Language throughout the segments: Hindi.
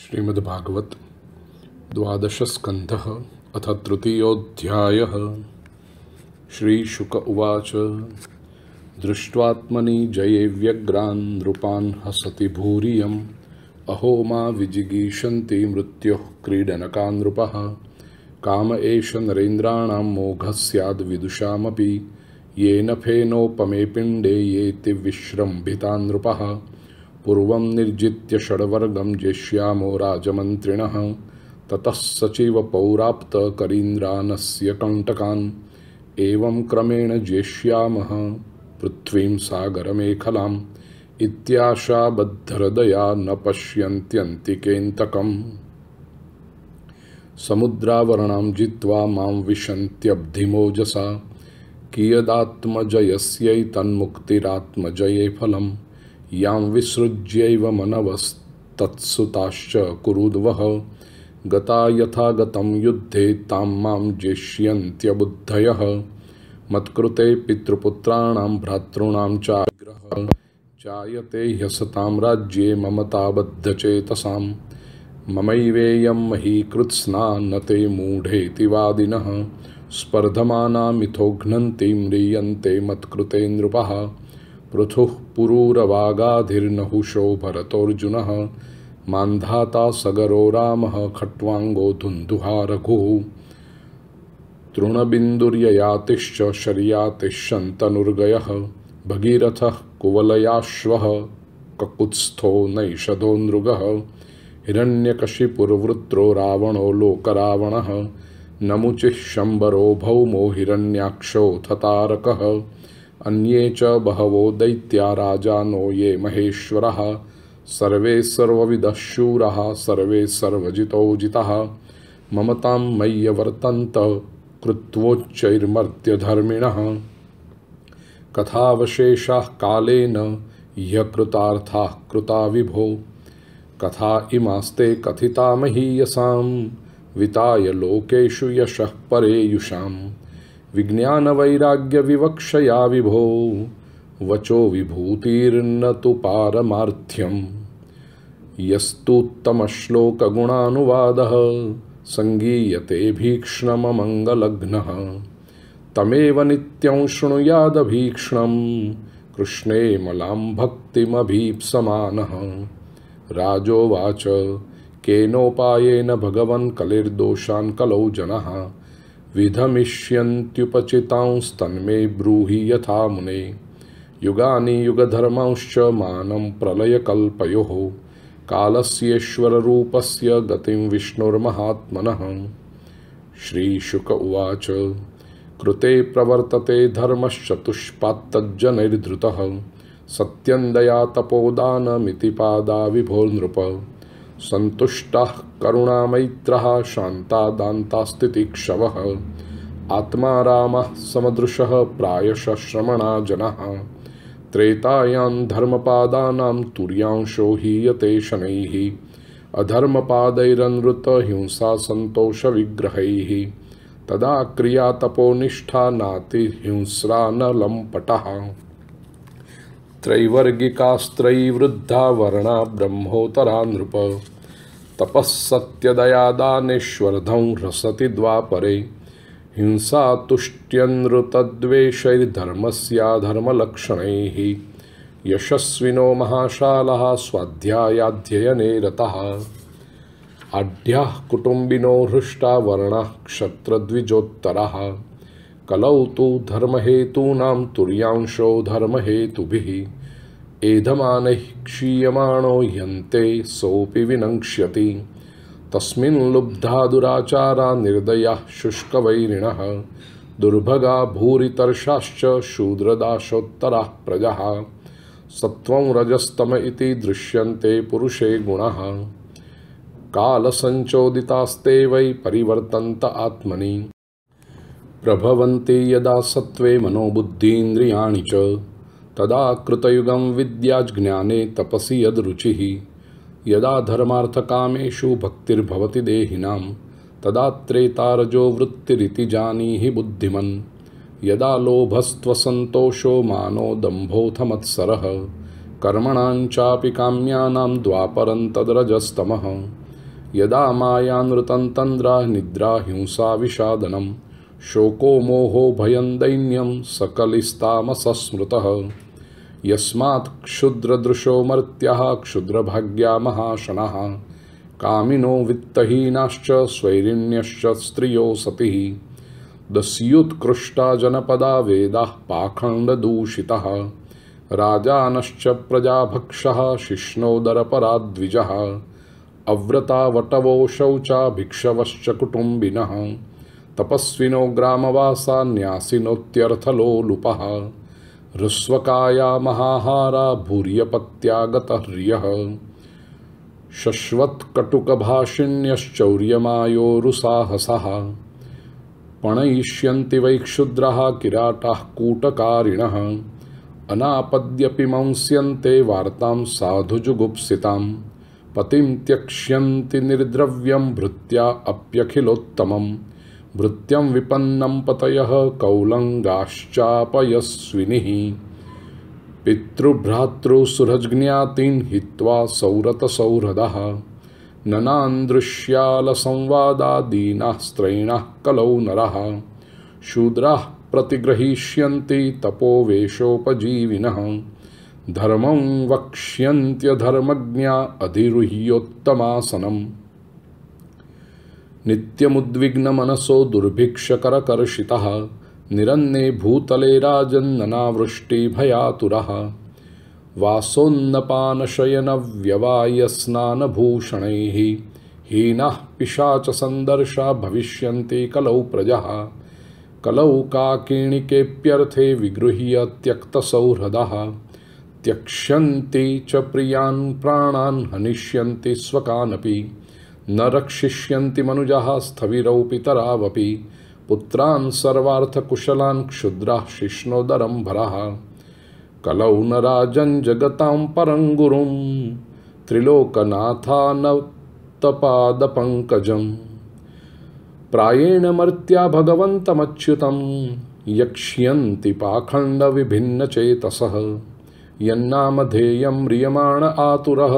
श्रीमद्भागवत द्वादशस्कंध अथ तृतीयोध्याय श्रीशुक उवाच दृष्ट्वात्मनि जये व्यग्रान् नृपान् हसति भूरियम् अहो मा विजिगीषन्ति मृत्युः क्रीडनका नृपः काम एष नरेन्द्राणां मोघः स्याद् विदुषामपि येन फेनोपमे पिण्डे ये तिविश्रम्भिता नृपः पूर्वं निर्जित्य षड्वर्गं जेष्यामो राजमन्त्रिणः ततः सचिवपौराप्त पौराप्तकरीन्द्रानस्य कण्टकान् एवं क्रमेण जेष्यामः पृथ्वीं सागरमेखलाम् इत्याशाबद्धहृदया न पश्यन्त्यन्तिकेन्तकम् समुद्रावरणां जित्वा मां विशन्त्यब्धिमोजसा कियदात्मजयस्यैतन्मुक्तिरात्मजये फलम् यां विसृज्य मनवस्तत्सुताश्च कुरुद्वः गता यथा युद्धे तं मं जेष्यन्त्यबुद्धयः मत्कृते पितृपुत्राण भ्रातृण चाग्रह जायते ह्यसतां राज्ये ममताबद्धचेतसां ममैवेयं महीकृत्स्ना न ते मूढेति वादिन स्पर्धमाना घ्नती म्रीय मत्कृते नृपा पृथुः पुरूरवागाधिर्नहुषो भरतोऽर्जुनः मान्धाता सगरो रामः खट्वाङ्गो धुन्धुहा रघुः तृणबिन्दुर्ययातिश्च शर्यातिश्शन्तनुर्गयः भगीरथः कुवलयाश्वः ककुत्स्थो नैषधो नृगः हिरण्यकशिपुरवृत्रो रावणो लोकरावणः नमुचिः शम्बरो भौमो हिरण्याक्षोऽथ तारकः अन्ये च बहवो दैत्या राजानो ये महेश्वरः सर्वे सर्वविदः शूरः सर्वे सर्वजितो जितः ममतां मय्यवर्तन्त कृत्वोच्चैर्मर्त्यधर्मिणः कथावशेषाः कालेन ह्यकृतार्थाः कृता विभो कथा इमास्ते कथिता महीयसां विताय लोकेषु यशः परेयुषाम् विज्ञान वैराग्य विवक्षया विभो वचो विभूतिर्न तो पारमार्थ्यम यस्तुत्तम श्लोक गुणानुवाद संगीयते भीक्षण मंगलघ्न तमेव नित्यं शृणुयाद भीक्षण कृष्णे मलां भक्तिमभीप्समानः राजोवाच केनोपायेन भगवन् कलिर्दोषान् कलौ जनः विधमिष्यन्त्युपचितांस्तन्मे ब्रूहि यथा मुने युगानि युगधर्मांश्च मानं प्रलयकल्पयोः कालस्येश्वररूपस्य गतिं विष्णुर्महात्मनः श्रीशुक उवाच कृते प्रवर्तते धर्मश्चतुष्पात्तज्जनैर्धृतः सत्यन्दया तपोदानमिति पादा विभो नृप संतुष्ट मैत्र शांता क्षव आत्मा राम समदृश प्रायश श्रमणा जन त्रेतायां धर्मपादानां तुर्यांशो हीयते शनैः अधर्मपादैरनृतहिंसा सन्तोषविग्रहैः तदा क्रिया तपोनिष्ठा नातिहिंस्रा न लम्पटः त्रैवर्गिकास्त्रैवृद्धा वर्णा ब्रह्मोतरा नृप तपस्सत्यदयादानेश्वरधं रसति द्वापरे हिंसा तुष्ट्यनृतद्वेषैर्धर्मस्याधर्मलक्षणैः यशस्विनो महाशालः स्वाध्यायाध्ययने रतः आढ्याः कुटुम्बिनो हृष्टा वर्ण क्षत्रद्विजोत्तरः कलौ तु धर्महेतूनां तुर्यांशो धर्महेतुभिः एधमान क्षीयमाणो यन्ते सोपि विनक्ष्यति तस्मिन् लुब्धा दुराचारा निर्दयाः शुष्कवैरिणः दुर्भगा भूरितर्षाश्च शूद्रदाशोत्तरा प्रजा सत्त्वं रजस्तम इति दृश्यन्ते पुरुषे गुणः कालसञ्चोदितास्ते वै परिवर्तन्त आत्मनि प्रभवन्ति यदा सत्त्वे मनोबुद्धीन्द्रियाणि च तदा कृतयुगम विद्याज्ञाने तपसि यदरुचि यदा धर्मार्थकामेषु भक्तिर्भवती देहिनां तदा त्रेतारजो वृत्तिरिति जानीहि बुद्धिमन् यदा लोभस्त्वसन्तोषो मानो दम्भोऽथ मत्सरः कर्मणां चापि काम्यानां तद्रजस्तम यदा मायानृतं निद्रा हिंसा विषादनम शोको मोहो भयं दैन्यं सकलिस्तामसस्मृतः यस्मात् क्षुद्रदृशो मर्त्यः क्षुद्रभाग्या महाशन कामिनो वित्तहीनाश्च स्वैरिण्यश्च स्त्रियो सतिः दस्युत्कृष्टा जनपदा वेदाः पाखण्डदूषितः राजानश्च प्रजाभक्षः शिष्णोदरपराद्विजः अव्रतावटवो शौचा भिक्षवश्च कुटुम्बिनः तपस्विनो ग्रामवासा लुपः ह्रस्वकाया महाहारा भूर्यपत्यागतह्रियः शश्वत्कटुकभाषिण्यश्चौर्यमायोरुसाहसः पणयिष्यन्ति वै क्षुद्रः किराटाः कूटकारिणः अनापद्यपि मंस्यन्ते वार्तां साधुजुगुप्सितां पतिं त्यक्ष्यन्ति निर्द्रव्यं भृत्या अप्यखिलोत्तमम् भृत्यं विपन्नं पतय कौलङ्गाश्चापयस्विनिः पितृभ्रातृसुहज्ञातीन् हित्वा सौरतसौहृदः ननान्दृश्यालसंवादादीनास्त्रैणः कलौ नरः शूद्राः प्रतिग्रहीष्यन्ति तपोवेशोपजीविनः धर्मं वक्ष्यन्त्यधर्मज्ञा अधिरुह्योत्तमासनम् मनसो दुर्भिक्षकरकर्षितः निरन्ने भूतले राजन्ननावृष्टिभयातुरः वासोन्नपानशयनव्यवायस्नानभूषणैः हीनः पिशाचसन्दर्शा भविष्यन्ति कलौ प्रजः कलौ काकिणिकेऽप्यर्थे विगृह्य त्यक्तसौहृदः त्यक्ष्यन्ति च प्रियान् प्राणान् हनिष्यन्ति स्वकानपि न रक्षिष्यन्ति मनुजाः स्थविरौ पितरावपि पुत्रान् सर्वार्थकुशलान् क्षुद्राः शिष्णोदरं भरः कलौ न राजन् जगतां परं गुरुं त्रिलोकनाथानतपादपङ्कजं प्रायेण मर्त्या भगवन्तमच्युतं यक्ष्यन्ति पाखण्डविभिन्नचेतसः यन्नामधेयं म्रियमाण आतुरः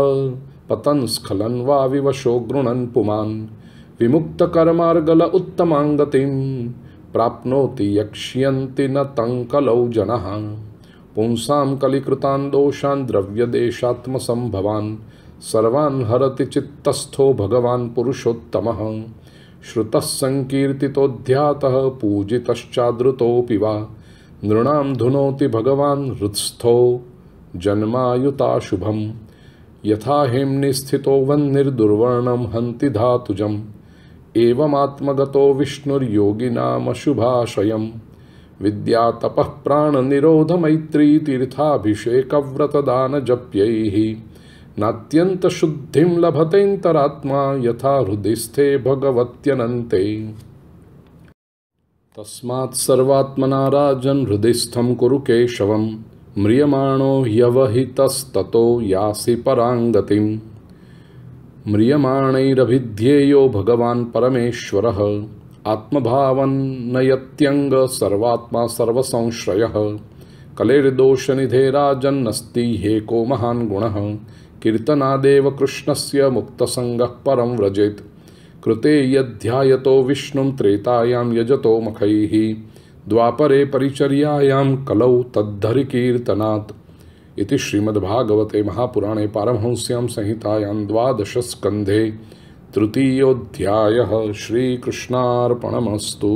पतन स्खलन वा विवशो गृणन पुमान विमुक्त कर्मार्गल उत्तमांगतिम प्राप्नोति यक्ष्यन्ति न तंकलौ जनः पुंसां द्रव्य देशात्म द्रव्यदेशात्मसम्भवान् सर्वान् हरति चित्तस्थो भगवान् पुरुषोत्तम श्रुत सङ्कीर्तितोऽध्यातः पूजितश्चादृतोऽपि वा नृणां धुनोति भगवान् हृत्स्थो जन्मायुता यथा हेम्नि स्थितो वह्निर्दुर्वर्णं हन्ति धातुजम् एवमात्मगतो विष्णुर्योगिनामशुभाशयं विद्या तपः तपःप्राणनिरोधमैत्रीतीर्थाभिषेकव्रतदानजप्यैः नात्यन्तशुद्धिं लभतैन्तरात्मा यथा हृदिस्थे भगवत्यनन्ते राजन् हृदिस्थं कुरु केशवम् म्रियमाणो यासी यासि पराङ्गतिं म्रियमाणैरभिध्येयो भगवान् परमेश्वरः आत्मभावन्नयत्यङ्ग सर्वात्मा सर्वसंश्रयः कलेर्दोषनिधेराजन्नस्ति ह्येको महान् गुणः कीर्तनादेव कृष्णस्य मुक्तसङ्गः परं व्रजेत् कृते यध्यायतो विष्णुं त्रेतायां यजतो मखैः द्वापरे परिचर्यायां कलौ तद्धरिकीर्तनात् इति श्रीमद्भागवते महापुराणे पारमहंस्यां संहितायां द्वादशस्कन्धे तृतीयोऽध्यायः श्रीकृष्णार्पणमस्तु